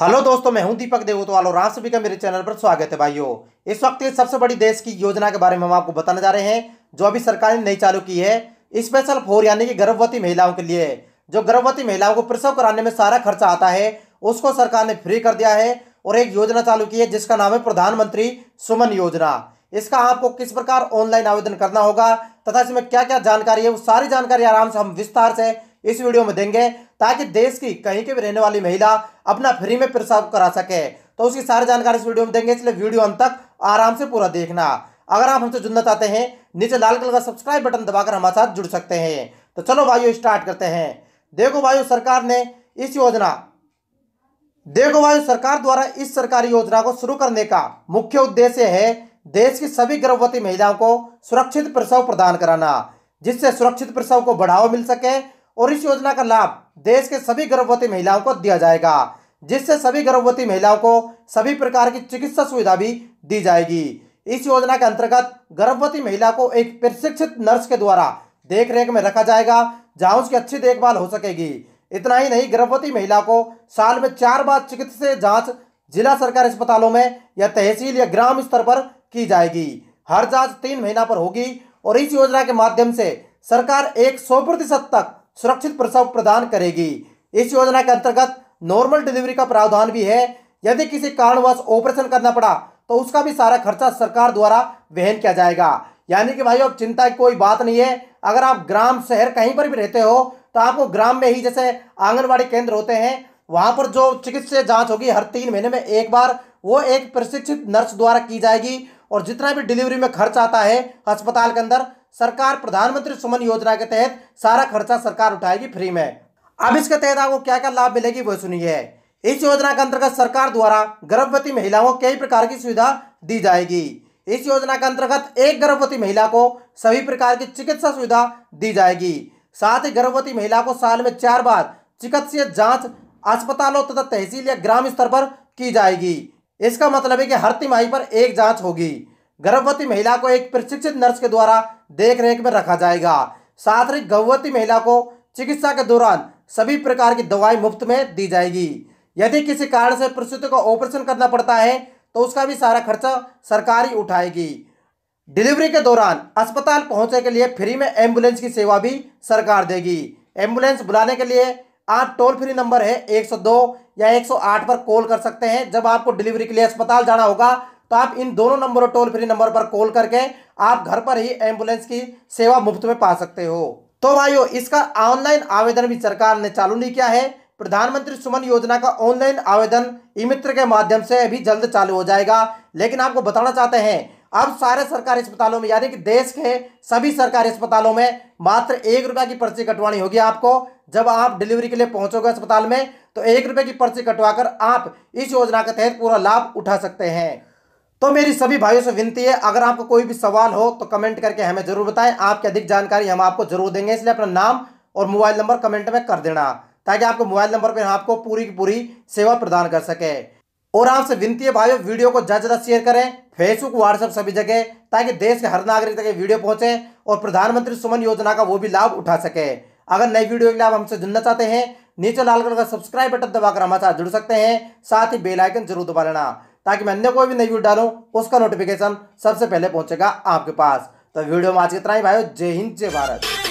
hello दोस्तों मैं हूं दीपक देवोतवाल और आप सभी का मेरे चैनल पर स्वागत है भाइयों इस वक्त की सबसे बड़ी देश की योजना के बारे में हम आपको बताने जा रहे हैं जो अभी सरकार ने नई चालू की है स्पेशल फोर यानी कि गर्भवती महिलाओं के लिए जो गर्भवती महिलाओं को प्रसव कराने में सारा खर्चा आता है उसको सरकार ने फ्री कर दिया है और एक योजना चालू की है जिसका नाम है प्रधानमंत्री सुमन योजना इसका आपको किस प्रकार ऑनलाइन आवेदन करना होगा तथा इसमें क्या क्या जानकारी है वो सारी जानकारी आराम से हम विस्तार से इस वीडियो में देंगे ताकि देश की कहीं के भी रहने वाली महिला अपना फ्री में प्रसाव करा सके तो उसकी सारी जानकारी इस वीडियो में देंगे इसलिए वीडियो अंत तक आराम से पूरा देखना अगर आप हमसे जुड़ना चाहते हैं नीचे लाल कलर का सब्सक्राइब बटन दबाकर हमारे साथ जुड़ सकते हैं तो चलो भाइयों स्टार्ट करते हैं देखो भाइयों सरकार ने इस योजना देखो भाइयों सरकार द्वारा इस सरकारी योजना को शुरू करने का मुख्य उद्देश्य है देश की सभी गर्भवती महिलाओं को सुरक्षित प्रसव प्रदान कराना जिससे सुरक्षित प्रसव को बढ़ावा मिल सके और इस योजना का लाभ देश के सभी गर्भवती महिलाओं को दिया जाएगा जिससे सभी गर्भवती महिलाओं को सभी प्रकार की चिकित्सा सुविधा भी दी जाएगी इस योजना के अंतर्गत गर्भवती महिला को एक प्रशिक्षित नर्स के द्वारा देखरेख में रखा जाएगा जहां उसकी अच्छी देखभाल हो सकेगी इतना ही नहीं गर्भवती महिला को साल में चार बार चिकित्सा जांच जिला सरकारी अस्पतालों में या तहसील या ग्राम स्तर पर की जाएगी हर जांच तीन महीना पर होगी और इस योजना के माध्यम से सरकार एक सौ प्रतिशत तक सुरक्षित प्रसव प्रदान करेगी इस योजना के अंतर्गत नॉर्मल डिलीवरी का प्रावधान भी है यदि किसी कारणवश ऑपरेशन करना पड़ा तो उसका भी सारा खर्चा सरकार द्वारा वहन किया जाएगा यानी कि भाई अब चिंता की कोई बात नहीं है अगर आप ग्राम शहर कहीं पर भी रहते हो तो आपको ग्राम में ही जैसे आंगनबाड़ी केंद्र होते हैं वहां पर जो चिकित्सीय जांच होगी हर तीन महीने में एक बार वो एक प्रशिक्षित नर्स द्वारा की जाएगी और जितना भी डिलीवरी में खर्च आता है अस्पताल के अंदर सरकार प्रधानमंत्री सुमन योजना के तहत सारा खर्चा सरकार उठाएगी फ्री में अब इसके तहत आपको क्या क्या लाभ मिलेगी वो सुनिए इस योजना के अंतर्गत सरकार द्वारा गर्भवती महिलाओं कई प्रकार की सुविधा दी जाएगी इस योजना के अंतर्गत एक गर्भवती महिला को सभी प्रकार की चिकित्सा सुविधा दी जाएगी साथ ही गर्भवती महिला को साल में चार बार चिकित्सीय जांच अस्पतालों तथा तहसील या ग्राम स्तर पर की जाएगी इसका मतलब है कि हर तिमाही पर एक जांच होगी गर्भवती महिला को एक प्रशिक्षित नर्स के द्वारा देख रेख में रखा जाएगा साथ ही गर्भवती महिला को चिकित्सा के दौरान सभी प्रकार की दवाई मुफ्त में दी जाएगी यदि किसी कारण से प्रसूति को ऑपरेशन करना पड़ता है तो उसका भी सारा खर्चा सरकार ही उठाएगी डिलीवरी के दौरान अस्पताल पहुंचने के लिए फ्री में एम्बुलेंस की सेवा भी सरकार देगी एम्बुलेंस बुलाने के लिए आप टोल फ्री नंबर है 102 या 108 पर कॉल कर सकते हैं जब आपको डिलीवरी के लिए अस्पताल जाना होगा तो आप इन दोनों नंबरों टोल फ्री नंबर पर कॉल करके आप घर पर ही एम्बुलेंस की सेवा मुफ्त में पा सकते हो तो भाइयों इसका ऑनलाइन आवेदन भी सरकार ने चालू नहीं किया है प्रधानमंत्री सुमन योजना का ऑनलाइन आवेदन ई मित्र के माध्यम से भी जल्द चालू हो जाएगा लेकिन आपको बताना चाहते हैं अब सारे सरकारी अस्पतालों में यानी कि देश के सभी सरकारी अस्पतालों में मात्र एक रुपए की पर्ची कटवानी होगी आपको जब आप डिलीवरी के लिए पहुंचोगे अस्पताल में तो एक रुपए की पर्ची कटवाकर आप इस योजना के तहत पूरा लाभ उठा सकते हैं तो मेरी सभी भाइयों से विनती है अगर आपको कोई भी सवाल हो तो कमेंट करके हमें जरूर बताएं आपकी अधिक जानकारी हम आपको जरूर देंगे इसलिए अपना नाम और मोबाइल नंबर कमेंट में कर देना ताकि आपको मोबाइल नंबर पर आपको पूरी की पूरी सेवा प्रदान कर सके और आपसे विनती है भाइयों वीडियो को ज़्यादा ज़्यादा शेयर करें फेसबुक व्हाट्सएप सभी जगह ताकि देश के हर नागरिक तक ये वीडियो पहुंचे और प्रधानमंत्री सुमन योजना का वो भी लाभ उठा सके अगर नई वीडियो के लिए आप हमसे जुड़ना चाहते हैं नीचे लाल कलर का सब्सक्राइब बटन दबाकर हमारे साथ जुड़ सकते हैं साथ ही बेलाइकन जरूर दबा लेना ताकि मैं अन्य कोई भी नई वीडियो डालूँ उसका नोटिफिकेशन सबसे पहले पहुँचेगा आपके पास तो वीडियो में आज इतना ही भाई जय हिंद जय भारत